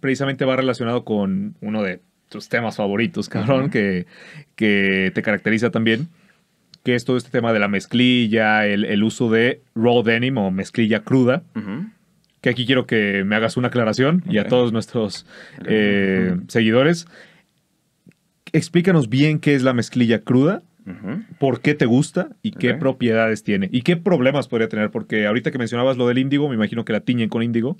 precisamente va relacionado con uno de tus temas favoritos, cabrón, que, te caracteriza también, que es todo este tema de la mezclilla, el, uso de raw denim o mezclilla cruda. Que aquí quiero que me hagas una aclaración y a todos nuestros eh, seguidores. Explícanos bien qué es la mezclilla cruda ¿Por qué te gusta y qué propiedades tiene? ¿Y qué problemas podría tener? Porque ahorita que mencionabas lo del índigo, me imagino que la tiñen con índigo.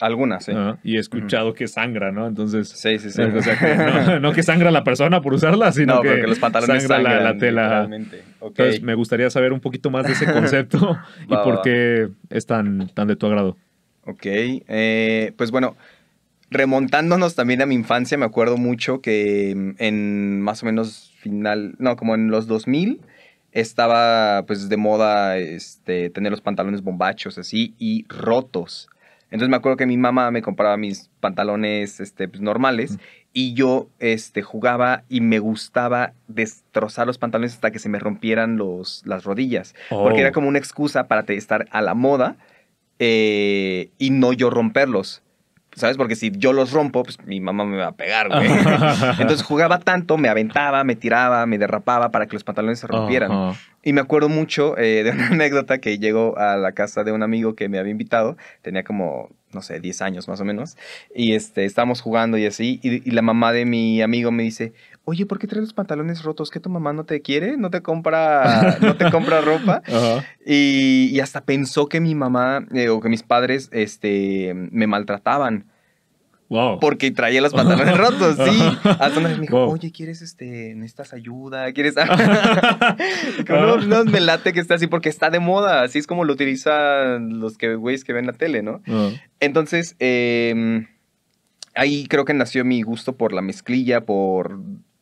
Algunas, ¿eh? Y he escuchado que sangra, ¿no? Entonces. Sí, sí, sí. O sea, no, que sangra la persona por usarla, sino que, los pantalones sangra la, tela. Entonces, me gustaría saber un poquito más de ese concepto y por qué es tan, tan de tu agrado. Ok. Eh, pues bueno remontándonos también a mi infancia, me acuerdo mucho que mm, en más o menos no, como en los 2000 estaba pues de moda este, tener los pantalones bombachos así y rotos. Entonces me acuerdo que mi mamá me compraba mis pantalones este, pues, normales y yo este, jugaba y me gustaba destrozar los pantalones hasta que se me rompieran los, las rodillas. Porque oh. era como una excusa para estar a la moda eh, y no yo romperlos. ¿sabes? Porque si yo los rompo, pues mi mamá me va a pegar, güey. Entonces jugaba tanto, me aventaba, me tiraba, me derrapaba para que los pantalones se rompieran. Y me acuerdo mucho eh, de una anécdota que llegó a la casa de un amigo que me había invitado, tenía como, no sé, 10 años más o menos, y este, estábamos jugando y así, y la mamá de mi amigo me dice, oye, ¿por qué traes los pantalones rotos? ¿Que tu mamá no te quiere? ¿No te compra, no te compra ropa? y, hasta pensó que mi mamá eh, o que mis padres este, me maltrataban. Wow. Porque traía los pantalones rotos, sí. Hasta me dijo, oye, ¿quieres, este, necesitas ayuda? ¿Quieres? no, no, me late que esté así porque está de moda. Así es como lo utilizan los que, güeyes que ven la tele, ¿no? Entonces, em, ahí creo que nació mi gusto por la mezclilla, por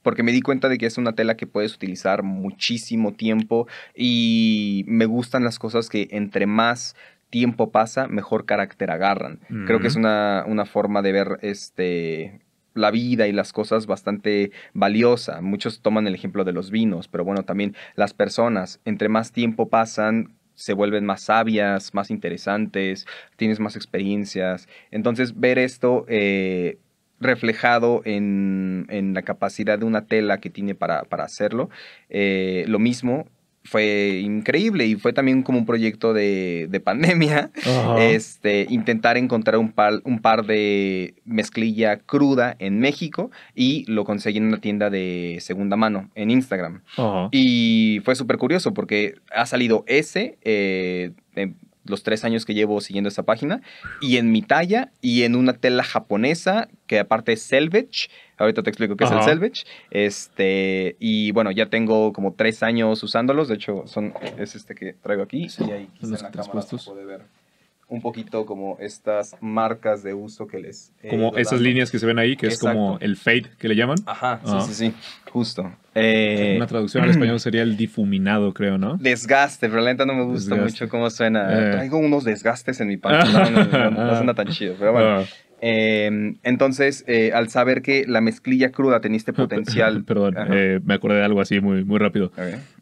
porque me di cuenta de que es una tela que puedes utilizar muchísimo tiempo y me gustan las cosas que entre más tiempo pasa, mejor carácter agarran. Creo que es una, forma de ver este, la vida y las cosas bastante valiosa. Muchos toman el ejemplo de los vinos, pero bueno, también las personas, entre más tiempo pasan, se vuelven más sabias, más interesantes, tienes más experiencias. Entonces, ver esto eh, reflejado en, en, la capacidad de una tela que tiene para, hacerlo. Eh, lo mismo fue increíble y fue también como un proyecto de, pandemia, este, intentar encontrar un par, un par de mezclilla cruda en México y lo conseguí en una tienda de segunda mano en Instagram. Y fue súper curioso porque ha salido ese... Eh, em, los tres años que llevo siguiendo esa página, y en mi talla y en una tela japonesa que aparte es selvage. Ahorita te explico qué es el selvage. Este, y bueno, ya tengo como tres años usándolos. De hecho, son, es este que traigo aquí. Sí, ahí los en la ver un poquito como estas marcas de uso que les... como esas líneas que se ven ahí, que es como el fade que le llaman. Ajá, sí, ah. sí, sí, justo. Eh, Una traducción al español sería el difuminado, creo, ¿no? Desgaste, pero la no me gusta mucho cómo suena. tengo eh. Traigo unos desgastes en mi pantalón, no, suena tan chido, pero bueno. Ah. Em, entonces, eh, al saber que la mezclilla cruda Teniste potencial. Perdón, eh, me acordé de algo así muy, muy rápido.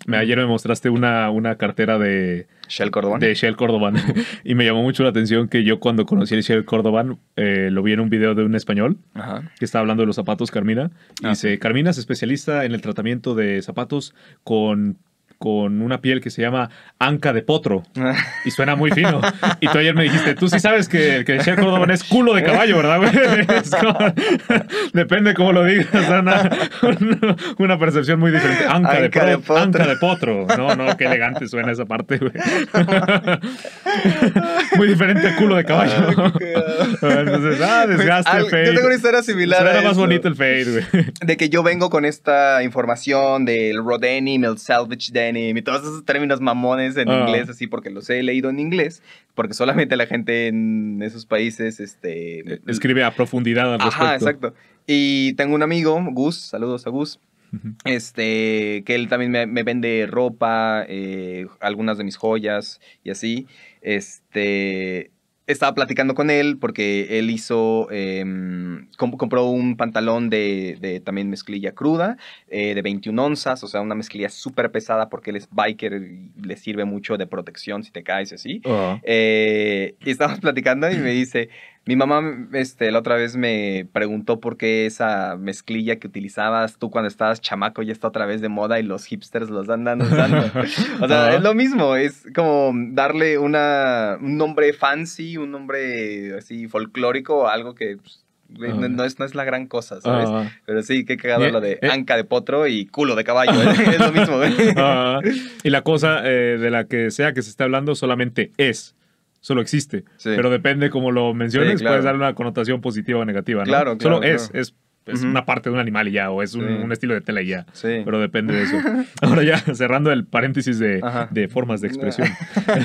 ayer me mostraste una, una cartera de. Shell Cordoban. y me llamó mucho la atención que yo, cuando conocí a Shell Cordoban, eh, lo vi en un video de un español que estaba hablando de los zapatos Carmina. Y ah, dice: Carmina es especialista en el tratamiento de zapatos con con una piel que se llama anca de potro y suena muy fino. Y tú ayer me dijiste, tú sí sabes que, el chef Córdoba es culo de caballo, ¿verdad, güey? depende cómo lo digas, una, una percepción muy diferente. Anca, de, potro. Anca de potro. No, no, qué elegante suena esa parte, güey. muy diferente a culo de caballo. Ah, entonces, ah, pues, desgaste, pues, Yo tengo una historia similar. Suena más bonito el fade, güey. De que yo vengo con esta información del Rodenim, el Salvage Day y todos esos términos mamones en ah. inglés, así porque los he leído en inglés, porque solamente la gente en esos países este, eh, escribe a profundidad al respecto. Ajá, exacto. Y tengo un amigo, Gus, saludos a Gus, este, que él también me, vende ropa, eh, algunas de mis joyas y así. Este, estaba platicando con él porque él hizo, em, compró un pantalón de, de también mezclilla cruda, eh, de 21 onzas, o sea, una mezclilla súper pesada porque él es biker y le sirve mucho de protección si te caes así. Eh, y estábamos platicando y me dice, mi mamá este, la otra vez me preguntó por qué esa mezclilla que utilizabas tú cuando estabas chamaco ya está otra vez de moda y los hipsters los andan usando. o sea, es lo mismo, es como darle una, un nombre fancy, un nombre así folclórico, algo que pues, eh, no, es, no es la gran cosa, ¿sabes? Pero sí, qué cagado eh, lo de eh. anca de potro y culo de caballo. es, lo mismo. y la cosa de la que sea que se esté hablando solamente es solo existe. Pero depende como lo menciones, puedes dar una connotación positiva o negativa. Claro, Solo es, es es una parte de un animal ya, o es un, estilo de tela ya. Pero depende de eso. Ahora ya, cerrando el paréntesis de, formas de expresión.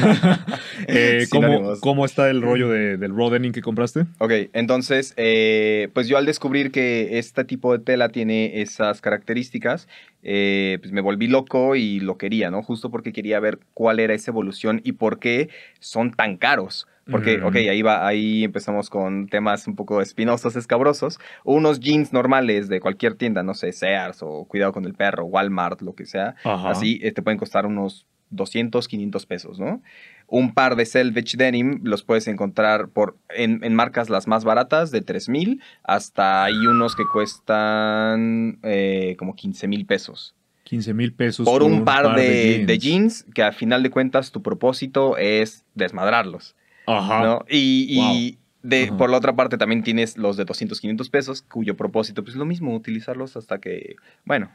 Eh, ¿cómo, está el rollo del rodening que compraste? Ok, entonces, eh, pues yo al descubrir que este tipo de tela tiene esas características, eh, pues me volví loco y lo quería, ¿no? Justo porque quería ver cuál era esa evolución y por qué son tan caros. Porque, ok, ahí, va, ahí empezamos con temas un poco espinosos, escabrosos. Unos jeans normales de cualquier tienda, no sé, Sears o Cuidado con el Perro, Walmart, lo que sea. Así eh, te pueden costar unos 200, 500 pesos, ¿no? Un par de Selvage Denim los puedes encontrar por, en, marcas las más baratas, de 3000, hasta hay unos que cuestan eh, como 15 mil pesos. 15 mil pesos por un, par, de, jeans. que al final de cuentas tu propósito es desmadrarlos. Ajá. Y, de, por la otra parte también tienes los de 200, 500 pesos, cuyo propósito pues, es lo mismo, utilizarlos hasta que, bueno,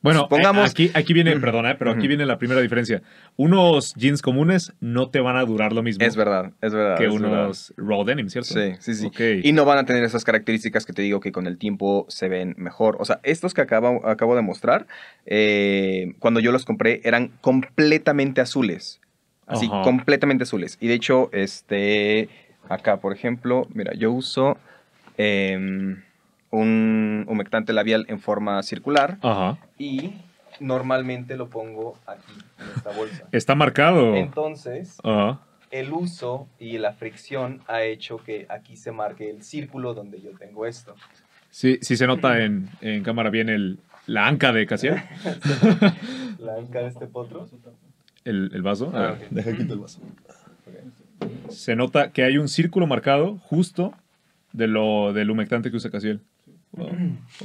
bueno, eh, aquí, aquí viene, perdona, eh, pero aquí viene la primera diferencia. Unos jeans comunes no te van a durar lo mismo. Es verdad, es verdad. Que unos raw denim, ¿cierto? Sí, sí, sí. Y no van a tener esas características que te digo que con el tiempo se ven mejor. O sea, estos que acabo, acabo de mostrar, eh, cuando yo los compré eran completamente azules. Así, completamente azules. Y de hecho, este, acá, por ejemplo, mira, yo uso em, un humectante labial en forma circular. Y normalmente lo pongo aquí, en esta bolsa. Está marcado. Entonces, el uso y la fricción ha hecho que aquí se marque el círculo donde yo tengo esto. Sí, sí se nota en, cámara bien el, la anca de Casier. la anca de este potro el, vaso. Ah, quito el mm. vaso. Se nota que hay un círculo marcado justo de lo, del humectante que usa Casiel.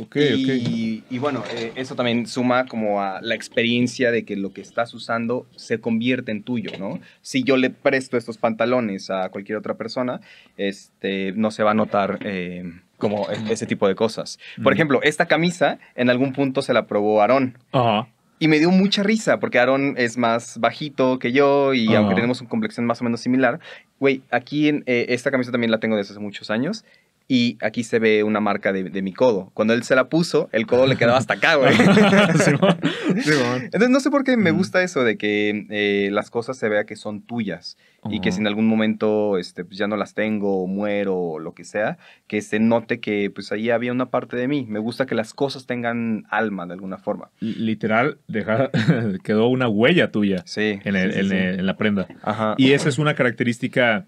Okay, y, y, bueno, eh, eso también suma como a la experiencia de que lo que estás usando se convierte en tuyo, ¿no? Si yo le presto estos pantalones a cualquier otra persona, este, no se va a notar eh, como e-, ese tipo de cosas. Por mm. ejemplo, esta camisa en algún punto se la probó Aarón. Ajá. Y me dio mucha risa, porque Aaron es más bajito que yo y aunque ah. tenemos una complexión más o menos similar, güey, aquí en eh, esta camisa también la tengo desde hace muchos años y aquí se ve una marca de, mi codo. Cuando él se la puso, el codo le quedaba hasta acá, güey. sí, Entonces, no sé por qué me gusta eso de que eh, las cosas se vea que son tuyas y que oh. si en algún momento este, pues, ya no las tengo muero o lo que sea, que se note que pues ahí había una parte de mí. Me gusta que las cosas tengan alma de alguna forma. Literal, quedó una huella tuya en, en, en, la prenda. Ajá. Y esa es una característica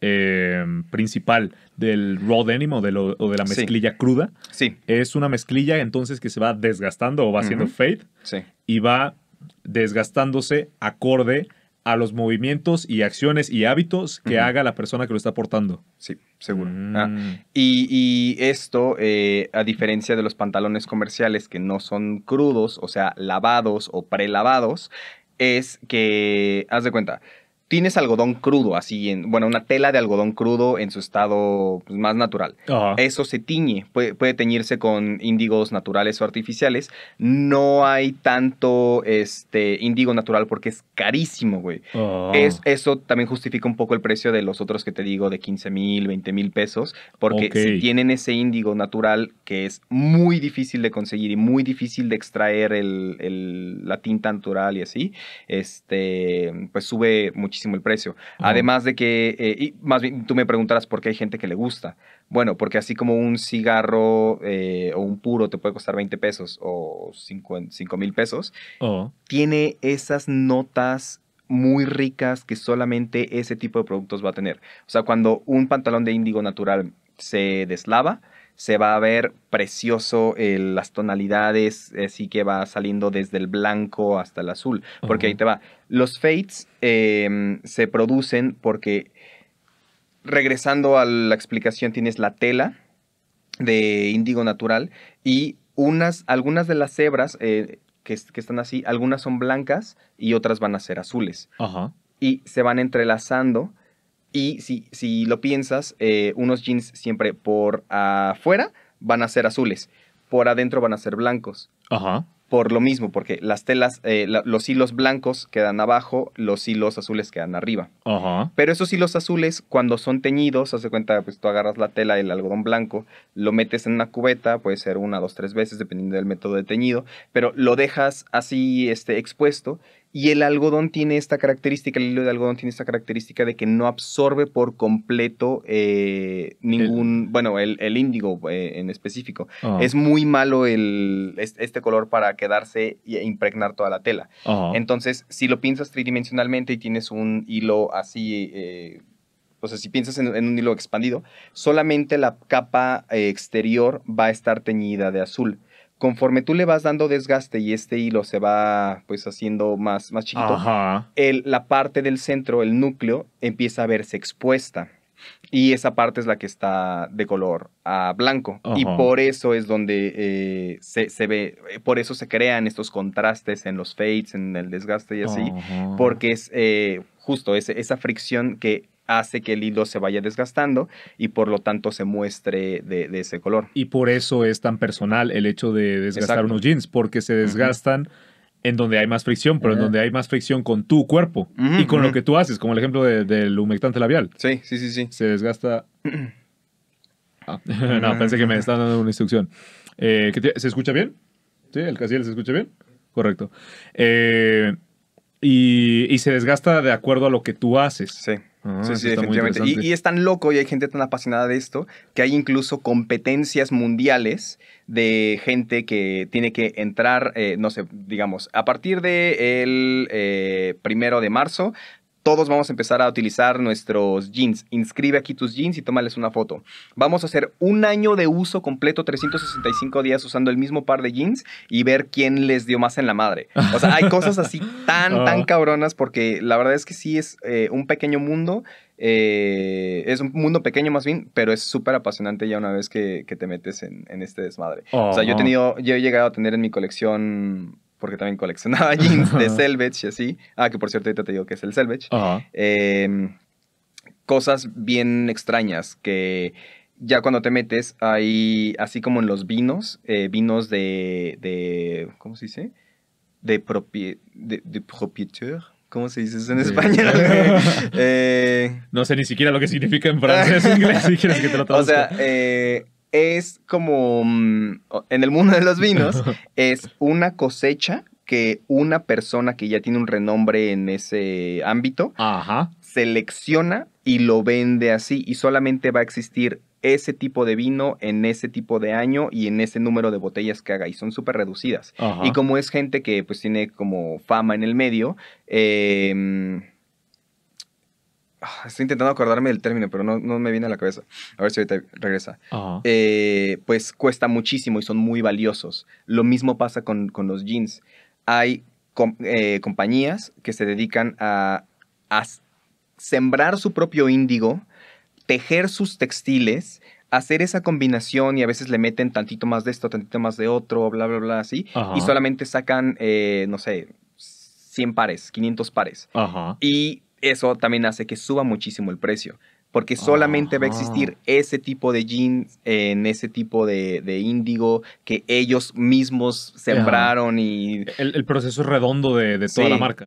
Em, principal del raw denim o de, la mezclilla cruda. Sí. Es una mezclilla entonces que se va desgastando o va haciendo fade. Y va desgastándose acorde a los movimientos y acciones y hábitos que haga la persona que lo está portando. Sí, seguro. Mm. Ah, y, esto, eh, a diferencia de los pantalones comerciales que no son crudos, o sea, lavados o prelavados, es que, haz de cuenta, tienes algodón crudo, así, en, bueno, una tela de algodón crudo en su estado pues, más natural. Eso se tiñe, puede, teñirse con índigos naturales o artificiales. No hay tanto índigo este, natural porque es carísimo, güey. Ah. es, eso también justifica un poco el precio de los otros que te digo de 15 mil, 20 mil pesos, porque si tienen ese índigo natural que es muy difícil de conseguir y muy difícil de extraer el, la tinta natural y así, este, pues sube muchísimo el precio. Además de que, eh, y más bien tú me preguntarás por qué hay gente que le gusta. Bueno, porque así como un cigarro eh, o un puro te puede costar 20 pesos o 5 mil pesos, tiene esas notas muy ricas que solamente ese tipo de productos va a tener. O sea, cuando un pantalón de índigo natural se deslava, se va a ver precioso eh, las tonalidades, así eh, que va saliendo desde el blanco hasta el azul. Porque ahí te va. Los fades em, se producen porque, regresando a la explicación, tienes la tela de índigo natural y unas, algunas de las cebras eh, que, están así, algunas son blancas y otras van a ser azules. Y se van entrelazando y si, si lo piensas, eh, unos jeans siempre por afuera van a ser azules, por adentro van a ser blancos. Ajá. Por lo mismo, porque las telas, eh, los hilos blancos quedan abajo, los hilos azules quedan arriba. Ajá. Pero esos hilos azules, cuando son teñidos, hace cuenta, pues tú agarras la tela, el algodón blanco, lo metes en una cubeta, puede ser una, dos, tres veces, dependiendo del método de teñido, pero lo dejas así este, expuesto y el algodón tiene esta característica, el hilo de algodón tiene esta característica de que no absorbe por completo eh, ningún, bueno, el, índigo eh, en específico. Ah. Es muy malo el, este color para quedarse e impregnar toda la tela. Entonces, si lo piensas tridimensionalmente y tienes un hilo así... Eh, o sea, si piensas en, un hilo expandido, solamente la capa exterior va a estar teñida de azul conforme tú le vas dando desgaste y este hilo se va pues haciendo más, más chiquito, la parte del centro, el núcleo, empieza a verse expuesta. Y esa parte es la que está de color blanco. Y por eso es donde eh, se, ve, eh, por eso se crean estos contrastes en los fades, en el desgaste y así, porque es eh, justo esa fricción que hace que el hilo se vaya desgastando y por lo tanto se muestre de, ese color. Y por eso es tan personal el hecho de desgastar unos jeans, porque se desgastan en donde hay más fricción, pero en donde hay más fricción con tu cuerpo y con lo que tú haces, como el ejemplo del humectante labial. Sí, sí, sí, sí. Se desgasta... Ah, no, pensé que me estaban dando una instrucción. Eh, ¿Se escucha bien? ¿Sí? ¿El casiel se escucha bien? Correcto. Eh, y, y se desgasta de acuerdo a lo que tú haces. Sí sí, sí, definitivamente. Y, es tan loco y hay gente tan apasionada de esto que hay incluso competencias mundiales de gente que tiene que entrar, eh, no sé, digamos, a partir del de el eh, primero de marzo todos vamos a empezar a utilizar nuestros jeans. Inscribe aquí tus jeans y tómales una foto. Vamos a hacer un año de uso completo, 365 días usando el mismo par de jeans y ver quién les dio más en la madre. O sea, hay cosas así tan, ah. tan cabronas porque la verdad es que sí es eh, un pequeño mundo. Eh, es un mundo pequeño más bien, pero es súper apasionante ya una vez que, te metes en, este desmadre. O sea, yo yo he llegado a tener en mi colección porque también coleccionaba jeans de Selvage y así. Ah, que por cierto, ahorita te digo que es el Selvage. Em, cosas bien extrañas que ya cuando te metes, hay, así como en los vinos, eh, vinos de, de, ¿cómo se dice? De, propi, de, de ¿Cómo se dice eso en español? Eh, no sé ni siquiera lo que significa en francés o inglés, si quieres que te lo traduzca. O sea, eh, es como mm, en el mundo de los vinos, es una cosecha que una persona que ya tiene un renombre en ese ámbito selecciona y lo vende así y solamente va a existir ese tipo de vino en ese tipo de año y en ese número de botellas que haga y son súper reducidas. Y como es gente que pues tiene como fama en el medio, eh, Ah, estoy intentando acordarme del término, pero no, me viene a la cabeza. A ver si ahorita regresa. Eh, pues cuesta muchísimo y son muy valiosos. Lo mismo pasa con, los jeans. Hay eh, compañías que se dedican a, sembrar su propio índigo, tejer sus textiles, hacer esa combinación y a veces le meten tantito más de esto, tantito más de otro, bla, bla, bla, así. Y solamente sacan, eh, no sé, 100 pares, 500 pares. Ajá. Y eso también hace que suba muchísimo el precio. Porque solamente va a existir ah. ese tipo de jeans en ese tipo de, índigo que ellos mismos sembraron y... El, proceso proceso redondo de, toda la marca.